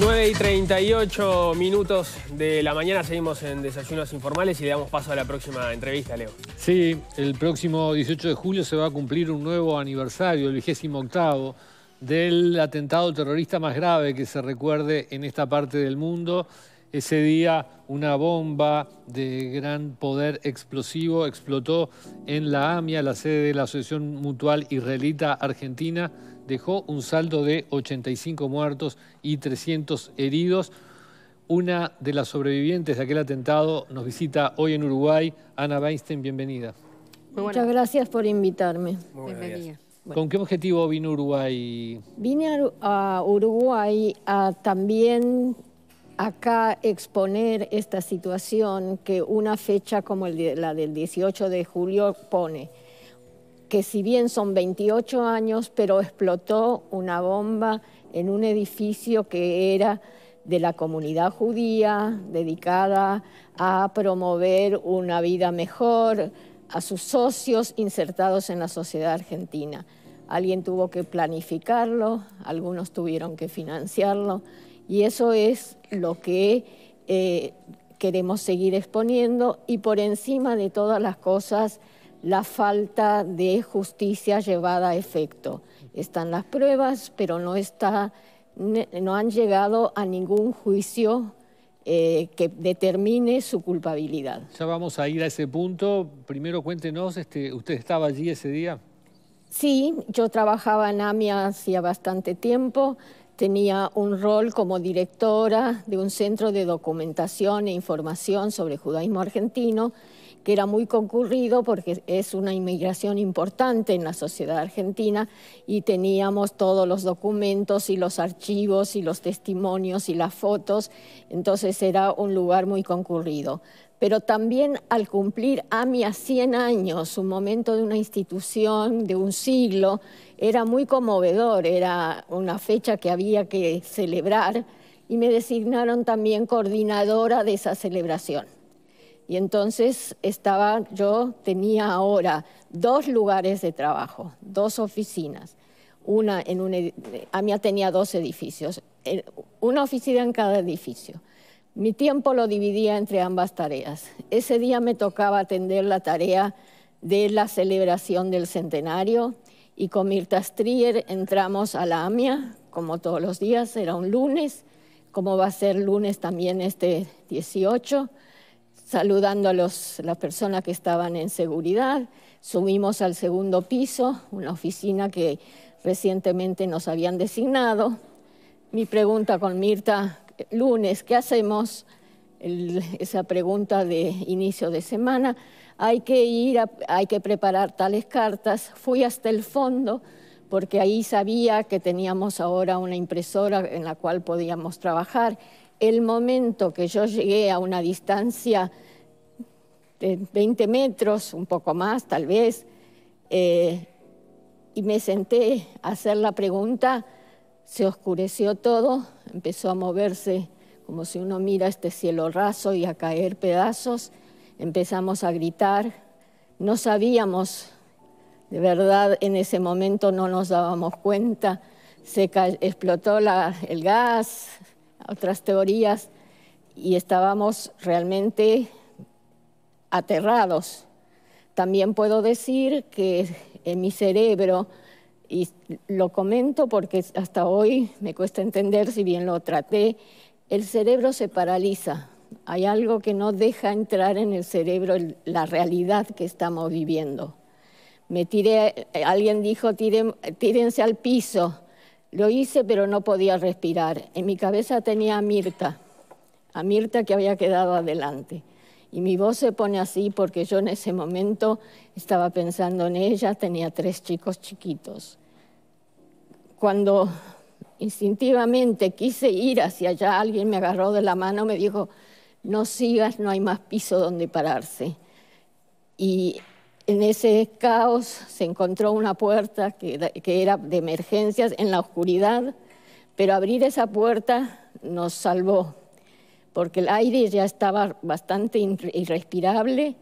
9 y 38 minutos de la mañana seguimos en Desayunos Informales y le damos paso a la próxima entrevista, Leo. Sí, el próximo 18 de julio se va a cumplir un nuevo aniversario, el vigésimo octavo, del atentado terrorista más grave que se recuerde en esta parte del mundo. Ese día una bomba de gran poder explosivo explotó en La Amia, la sede de la Asociación Mutual Israelita Argentina, dejó un saldo de 85 muertos y 300 heridos. Una de las sobrevivientes de aquel atentado nos visita hoy en Uruguay. Ana Weinstein, bienvenida. Muchas gracias por invitarme. ¿Con qué objetivo vino Uruguay? Vine a Uruguay a también acá exponer esta situación que una fecha como la del 18 de julio pone que si bien son 28 años, pero explotó una bomba en un edificio que era de la comunidad judía, dedicada a promover una vida mejor, a sus socios insertados en la sociedad argentina. Alguien tuvo que planificarlo, algunos tuvieron que financiarlo, y eso es lo que eh, queremos seguir exponiendo y por encima de todas las cosas la falta de justicia llevada a efecto. Están las pruebas, pero no, no han llegado a ningún juicio eh, que determine su culpabilidad. Ya vamos a ir a ese punto. Primero cuéntenos, este, ¿usted estaba allí ese día? Sí, yo trabajaba en AMIA hacía bastante tiempo. Tenía un rol como directora de un centro de documentación e información sobre judaísmo argentino que era muy concurrido porque es una inmigración importante en la sociedad argentina y teníamos todos los documentos y los archivos y los testimonios y las fotos, entonces era un lugar muy concurrido. Pero también al cumplir a 100 años, un momento de una institución de un siglo, era muy conmovedor, era una fecha que había que celebrar y me designaron también coordinadora de esa celebración. Y entonces estaba, yo tenía ahora dos lugares de trabajo, dos oficinas. Una en un, a mí tenía dos edificios, eh, una oficina en cada edificio. Mi tiempo lo dividía entre ambas tareas. Ese día me tocaba atender la tarea de la celebración del centenario y con Mirta Strier entramos a la AMIA, como todos los días, era un lunes, como va a ser lunes también este 18 saludando a los, las personas que estaban en seguridad. Subimos al segundo piso, una oficina que recientemente nos habían designado. Mi pregunta con Mirta, lunes, ¿qué hacemos? esa pregunta de inicio de semana. Hay que ir, hay que preparar tales cartas. Fui hasta el fondo porque ahí sabía que teníamos ahora una impresora en la cual podíamos trabajar el momento que yo llegué a una distancia de 20 metros, un poco más tal vez, eh, y me senté a hacer la pregunta, se oscureció todo, empezó a moverse como si uno mira este cielo raso y a caer pedazos, empezamos a gritar, no sabíamos, de verdad en ese momento no nos dábamos cuenta, se explotó el gas, otras teorías, y estábamos realmente aterrados. También puedo decir que en mi cerebro, y lo comento porque hasta hoy me cuesta entender si bien lo traté, el cerebro se paraliza. Hay algo que no deja entrar en el cerebro la realidad que estamos viviendo. Me tiré, alguien dijo, tírense al piso. Lo hice, pero no podía respirar. En mi cabeza tenía a Mirta, a Mirta que había quedado adelante. Y mi voz se pone así porque yo en ese momento estaba pensando en ella, tenía tres chicos chiquitos. Cuando instintivamente quise ir hacia allá, alguien me agarró de la mano, me dijo, no sigas, no hay más piso donde pararse. Y en ese caos se encontró una puerta que era de emergencias en la oscuridad, pero abrir esa puerta nos salvó, porque el aire ya estaba bastante irrespirable,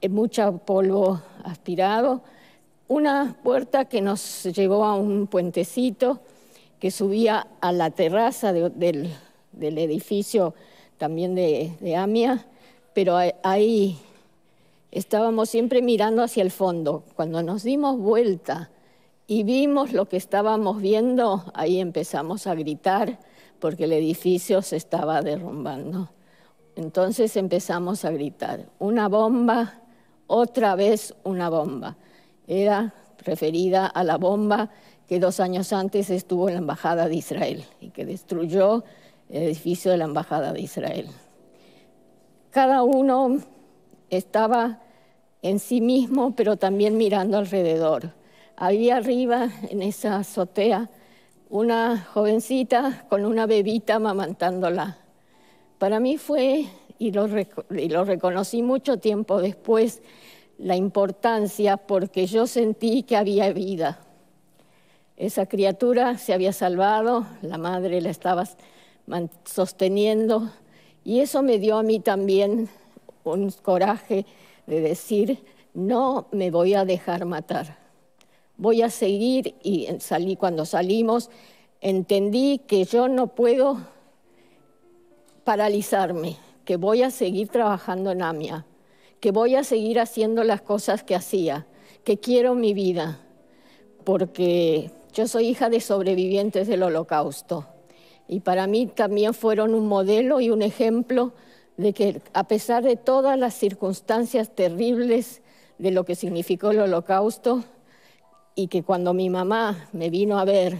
eh, mucho polvo aspirado. Una puerta que nos llevó a un puentecito que subía a la terraza del, edificio también de Amia, pero ahí Estábamos siempre mirando hacia el fondo. Cuando nos dimos vuelta y vimos lo que estábamos viendo, ahí empezamos a gritar porque el edificio se estaba derrumbando. Entonces empezamos a gritar, una bomba, otra vez una bomba. Era referida a la bomba que dos años antes estuvo en la Embajada de Israel y que destruyó el edificio de la Embajada de Israel. Cada uno estaba en sí mismo, pero también mirando alrededor. Había arriba, en esa azotea, una jovencita con una bebita amamantándola. Para mí fue, y lo, y lo reconocí mucho tiempo después, la importancia porque yo sentí que había vida. Esa criatura se había salvado, la madre la estaba sosteniendo y eso me dio a mí también un coraje de decir, no me voy a dejar matar, voy a seguir y salí cuando salimos, entendí que yo no puedo paralizarme, que voy a seguir trabajando en AMIA, que voy a seguir haciendo las cosas que hacía, que quiero mi vida, porque yo soy hija de sobrevivientes del holocausto y para mí también fueron un modelo y un ejemplo de que a pesar de todas las circunstancias terribles de lo que significó el holocausto, y que cuando mi mamá me vino a ver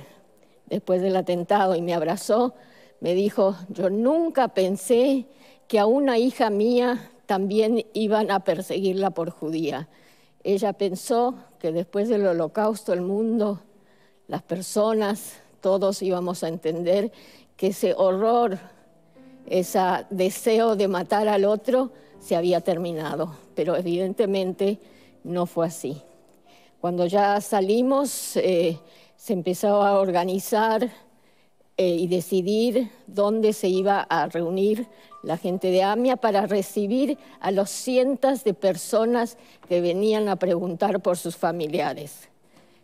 después del atentado y me abrazó, me dijo, yo nunca pensé que a una hija mía también iban a perseguirla por judía. Ella pensó que después del holocausto el mundo, las personas, todos íbamos a entender que ese horror ese deseo de matar al otro se había terminado, pero evidentemente no fue así. Cuando ya salimos, eh, se empezó a organizar eh, y decidir dónde se iba a reunir la gente de AMIA para recibir a los cientos de personas que venían a preguntar por sus familiares.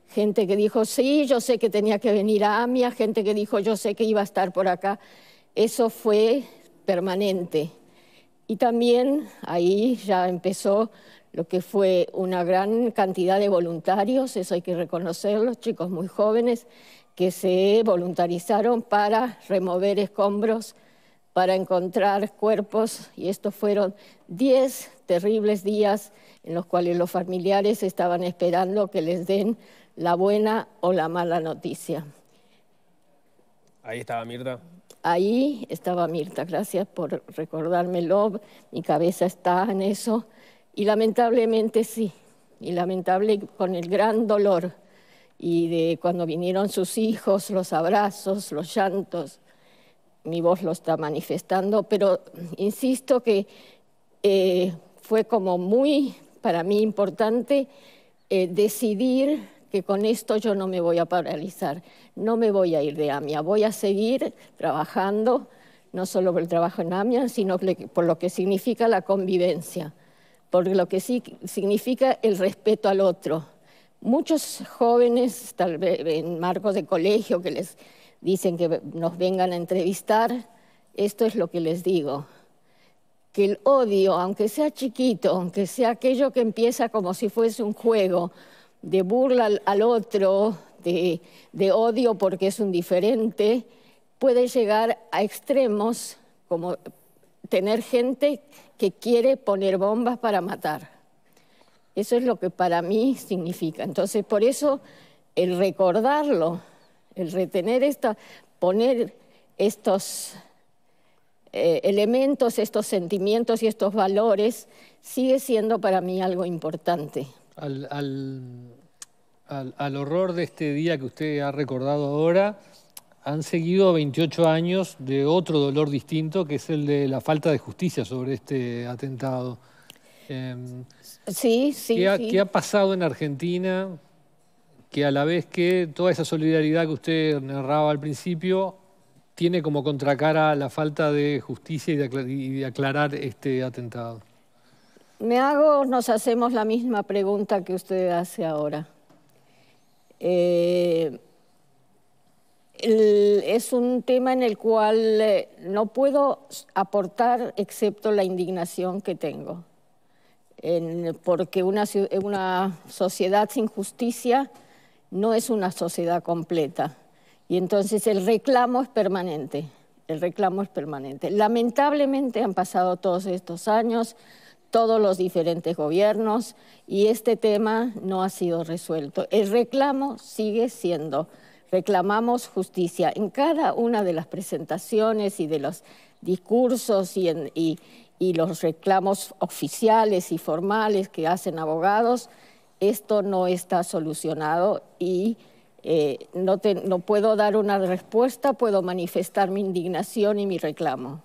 Gente que dijo, sí, yo sé que tenía que venir a AMIA, gente que dijo, yo sé que iba a estar por acá. Eso fue permanente. Y también ahí ya empezó lo que fue una gran cantidad de voluntarios, eso hay que reconocerlo, chicos muy jóvenes que se voluntarizaron para remover escombros, para encontrar cuerpos, y estos fueron 10 terribles días en los cuales los familiares estaban esperando que les den la buena o la mala noticia. Ahí estaba Mirta. Ahí estaba Mirta, gracias por recordármelo, mi cabeza está en eso y lamentablemente sí, y lamentable con el gran dolor y de cuando vinieron sus hijos, los abrazos, los llantos, mi voz lo está manifestando, pero insisto que eh, fue como muy para mí importante eh, decidir que con esto yo no me voy a paralizar, no me voy a ir de AMIA, voy a seguir trabajando, no solo por el trabajo en AMIA, sino por lo que significa la convivencia, por lo que sí significa el respeto al otro. Muchos jóvenes, tal vez en marcos de colegio, que les dicen que nos vengan a entrevistar, esto es lo que les digo, que el odio, aunque sea chiquito, aunque sea aquello que empieza como si fuese un juego, de burla al, otro, de, odio porque es un diferente, puede llegar a extremos como tener gente que quiere poner bombas para matar. Eso es lo que para mí significa. Entonces, por eso el recordarlo, el retener esta, poner estos eh, elementos, estos sentimientos y estos valores, sigue siendo para mí algo importante al, al, horror de este día que usted ha recordado ahora, han seguido 28 años de otro dolor distinto, que es el de la falta de justicia sobre este atentado. Em, sí, sí ¿qué, ha, ha pasado en Argentina que a la vez que toda esa solidaridad que usted narraba al principio tiene como contracara la falta de justicia y de aclarar este atentado? me hago, nos hacemos la misma pregunta que usted hace ahora. Eh, es un tema en el cual eh, no puedo aportar excepto la indignación que tengo, porque una, una sociedad sin justicia no es una sociedad completa. Y entonces el reclamo es permanente, el reclamo es permanente. Lamentablemente han pasado todos estos años, todos los diferentes gobiernos y este tema no ha sido resuelto. El reclamo sigue siendo, reclamamos justicia. En cada una de las presentaciones y de los discursos y, los reclamos oficiales y formales que hacen abogados, esto no está solucionado y eh, no, no, puedo dar una respuesta, puedo manifestar mi indignación y mi reclamo.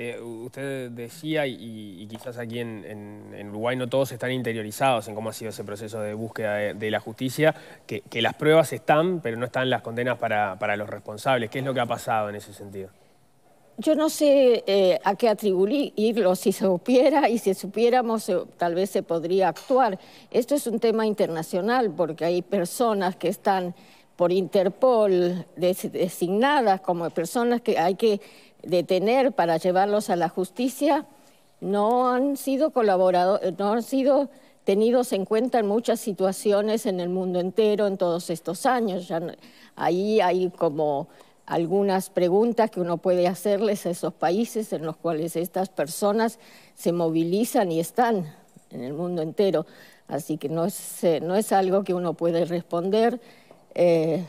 Eh, usted decía, y, quizás aquí en, Uruguay no todos están interiorizados en cómo ha sido ese proceso de búsqueda de, la justicia, que, las pruebas están, pero no están las condenas para, los responsables. ¿Qué es lo que ha pasado en ese sentido? Yo no sé eh, a qué atribuirlo, si se supiera y si supiéramos eh, tal vez se podría actuar. Esto es un tema internacional porque hay personas que están por Interpol designadas como personas que hay que detener para llevarlos a la justicia no han sido colaboradores, eh, no han sido tenidos en cuenta en muchas situaciones en el mundo entero en todos estos años. Ya, ahí hay como algunas preguntas que uno puede hacerles a esos países en los cuales estas personas se movilizan y están en el mundo entero. Así que no es, eh, no es algo que uno puede responder. Eh,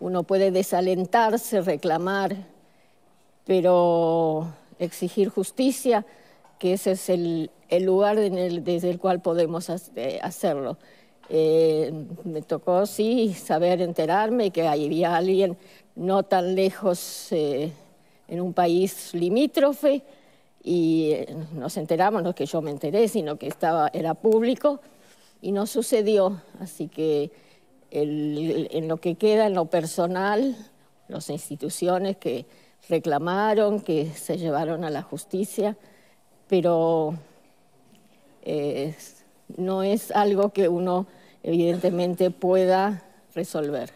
uno puede desalentarse, reclamar pero exigir justicia, que ese es el, lugar desde el cual podemos eh, hacerlo. Eh, me tocó, sí, saber enterarme que había alguien no tan lejos eh, en un país limítrofe y nos enteramos, no que yo me enteré, sino que estaba, era público y no sucedió. Así que en lo que queda, en lo personal, las instituciones que reclamaron, que se llevaron a la justicia, pero no es algo que uno evidentemente pueda resolver.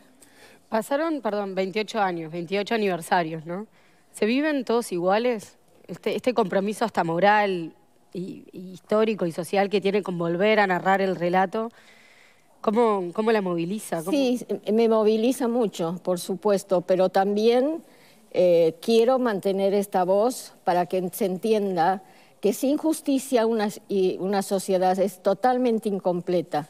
Pasaron, perdón, 28 años, 28 aniversarios, ¿no? ¿Se viven todos iguales? Este, este compromiso hasta moral, y, histórico y social que tiene con volver a narrar el relato, ¿cómo, la moviliza? Sí, me moviliza mucho, por supuesto, pero también eh, quiero mantener esta voz para que se entienda que sin justicia una, una sociedad es totalmente incompleta,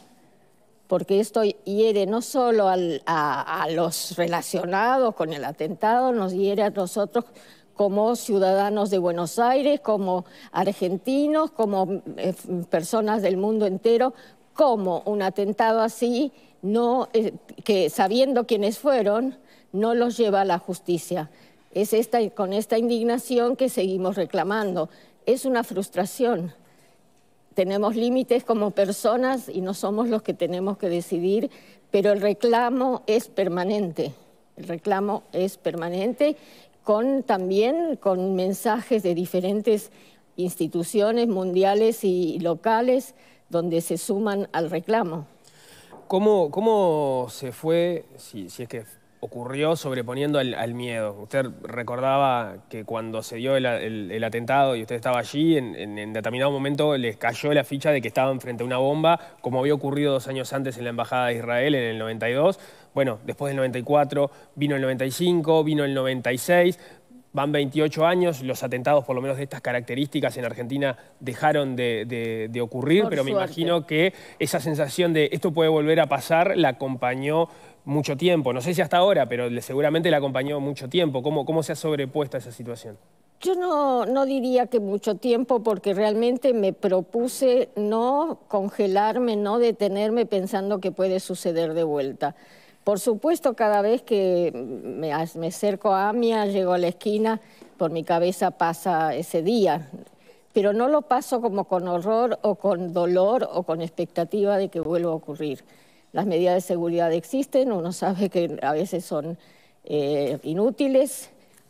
porque esto hiere no solo a, los relacionados con el atentado, nos hiere a nosotros como ciudadanos de Buenos Aires, como argentinos, como eh, personas del mundo entero, como un atentado así, no, eh, que sabiendo quiénes fueron, no los lleva a la justicia. Es esta, con esta indignación que seguimos reclamando. Es una frustración. Tenemos límites como personas y no somos los que tenemos que decidir, pero el reclamo es permanente. El reclamo es permanente con también con mensajes de diferentes instituciones mundiales y locales donde se suman al reclamo. ¿Cómo, cómo se fue, si, si es que ocurrió sobreponiendo al, miedo. Usted recordaba que cuando se dio el, atentado y usted estaba allí, en, determinado momento les cayó la ficha de que estaban frente a una bomba, como había ocurrido dos años antes en la Embajada de Israel en el 92. Bueno, después del 94 vino el 95, vino el 96. Van 28 años, los atentados por lo menos de estas características en Argentina dejaron de, ocurrir, pero me imagino que esa sensación de esto puede volver a pasar la acompañó mucho tiempo. No sé si hasta ahora, pero seguramente le acompañó mucho tiempo. ¿Cómo, se ha sobrepuesto esa situación? Yo no, diría que mucho tiempo porque realmente me propuse no congelarme, no detenerme pensando que puede suceder de vuelta. Por supuesto, cada vez que me, me acerco a Amia, llego a la esquina, por mi cabeza pasa ese día, pero no lo paso como con horror o con dolor o con expectativa de que vuelva a ocurrir. Las medidas de seguridad existen, uno sabe que a veces son eh, inútiles,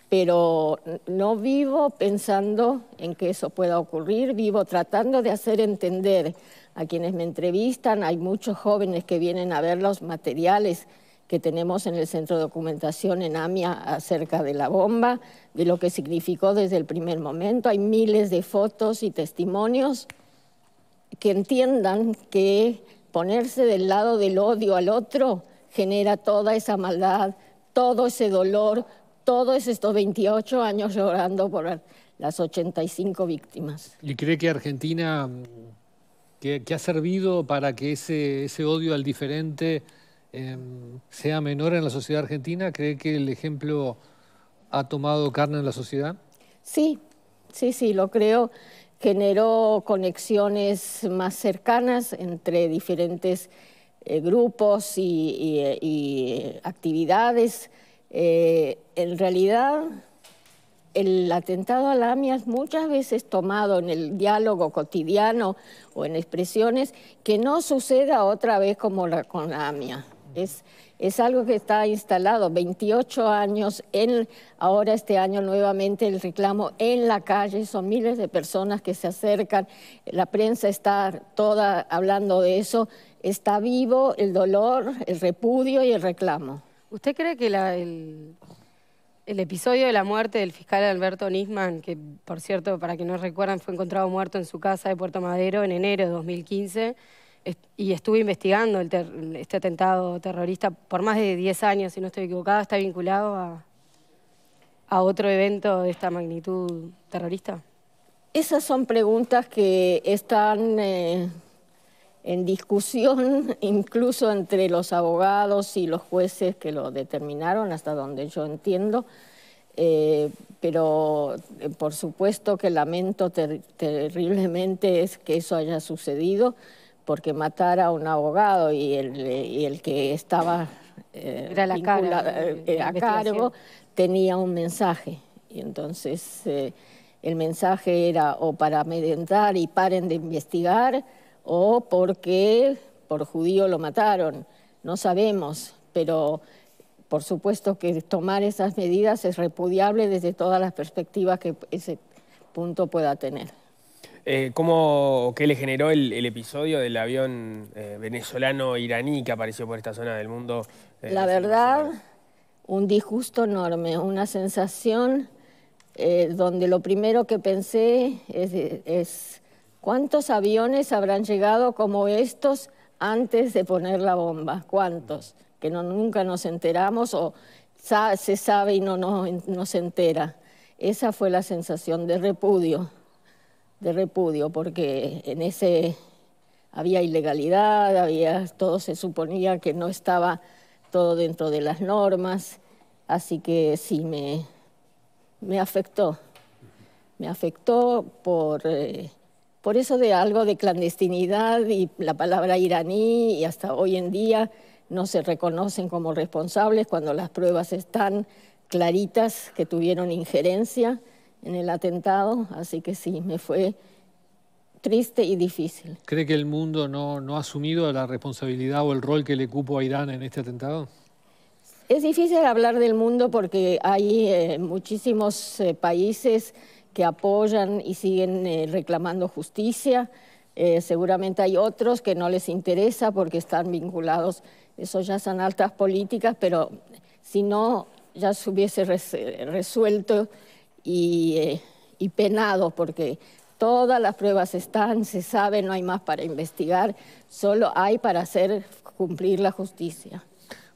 pero no vivo pensando en que eso pueda ocurrir, vivo tratando de hacer entender a quienes me entrevistan, hay muchos jóvenes que vienen a ver los materiales que tenemos en el Centro de Documentación en AMIA acerca de la bomba, de lo que significó desde el primer momento. Hay miles de fotos y testimonios que entiendan que Ponerse del lado del odio al otro genera toda esa maldad, todo ese dolor, todos estos 28 años llorando por las 85 víctimas. ¿Y cree que Argentina, mm, que, ha servido para que ese, odio al diferente em, sea menor en la sociedad argentina? ¿Cree que el ejemplo ha tomado carne en la sociedad? Sí, sí, sí, lo creo generó conexiones más cercanas entre diferentes eh, grupos y, actividades. Eh, en realidad, el atentado a la AMIA es muchas veces tomado en el diálogo cotidiano o en expresiones que no suceda otra vez como la, con la AMIA. Es, algo que está instalado, 28 años, ahora este año nuevamente el reclamo en la calle, son miles de personas que se acercan, la prensa está toda hablando de eso, está vivo el dolor, el repudio y el reclamo. ¿Usted cree que el, episodio de la muerte del fiscal Alberto Nisman, que por cierto, para que no recuerden, fue encontrado muerto en su casa de Puerto Madero en enero de 2015, y estuve investigando este atentado terrorista por más de 10 años, si no estoy equivocada, está vinculado a, otro evento de esta magnitud terrorista. Esas son preguntas que están eh, en discusión incluso entre los abogados y los jueces que lo determinaron, hasta donde yo entiendo. Eh, pero eh, por supuesto que lamento terriblemente es que eso haya sucedido porque matar a un abogado y el, que estaba eh, eh, a cargo tenía un mensaje. Y entonces eh, el mensaje era o para meditar y paren de investigar o porque por judío lo mataron. No sabemos, pero por supuesto que tomar esas medidas es repudiable desde todas las perspectivas que ese punto pueda tener. Eh, ¿Cómo, qué le generó el, episodio del avión eh, venezolano-iraní que apareció por esta zona del mundo? Eh, la verdad, un disgusto enorme, una sensación donde lo primero que pensé es, cuántos aviones habrán llegado como estos antes de poner la bomba, cuántos, que nunca nos enteramos o se sabe y no, nos entera. Esa fue la sensación de repudio de repudio, porque en ese había ilegalidad, había, todo se suponía que no estaba todo dentro de las normas, así que sí, me, afectó. Me afectó por, eh, por eso de algo de clandestinidad y la palabra iraní y hasta hoy en día no se reconocen como responsables cuando las pruebas están claritas que tuvieron injerencia en el atentado, así que sí, me fue triste y difícil. ¿Cree que el mundo no, no ha asumido la responsabilidad o el rol que le cupo a Irán en este atentado? Es difícil hablar del mundo porque hay eh, muchísimos eh, países que apoyan y siguen eh, reclamando justicia. seguramente hay otros que no les interesa porque están vinculados, eso ya son altas políticas, pero si no, ya se hubiese resuelto y, penados, eh, penado porque todas las pruebas están, se sabe, no hay más para investigar, solo hay para hacer cumplir la justicia.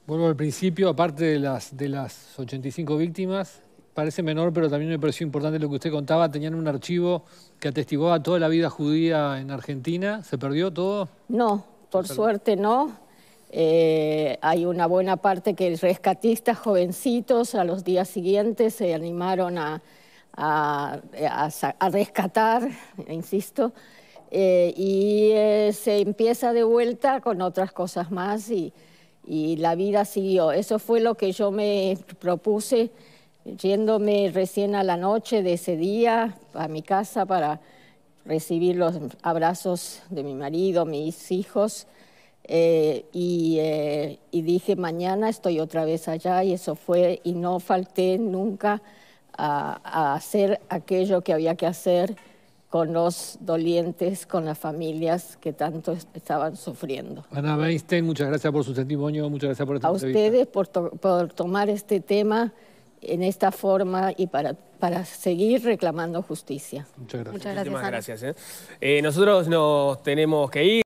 Vuelvo al principio, aparte de las, de las 85 víctimas, parece menor, pero también me pareció importante lo que usted contaba, tenían un archivo que atestiguaba toda la vida judía en Argentina, ¿se perdió todo? No, por suerte no. Eh, hay una buena parte que rescatistas jovencitos a los días siguientes se animaron a, a, rescatar, insisto, eh, y eh, se empieza de vuelta con otras cosas más y, la vida siguió. Eso fue lo que yo me propuse yéndome recién a la noche de ese día a mi casa para recibir los abrazos de mi marido, mis hijos, eh, y dije, mañana estoy otra vez allá, y eso fue, y no falté nunca a, hacer aquello que había que hacer con los dolientes, con las familias que tanto estaban sufriendo. Ana Weinstein, muchas gracias por su testimonio, muchas gracias por esta A ustedes por, por, tomar este tema en esta forma y para, para seguir reclamando justicia. Muchas gracias. Muchas gracias ¿eh? Eh, nosotros nos tenemos que ir.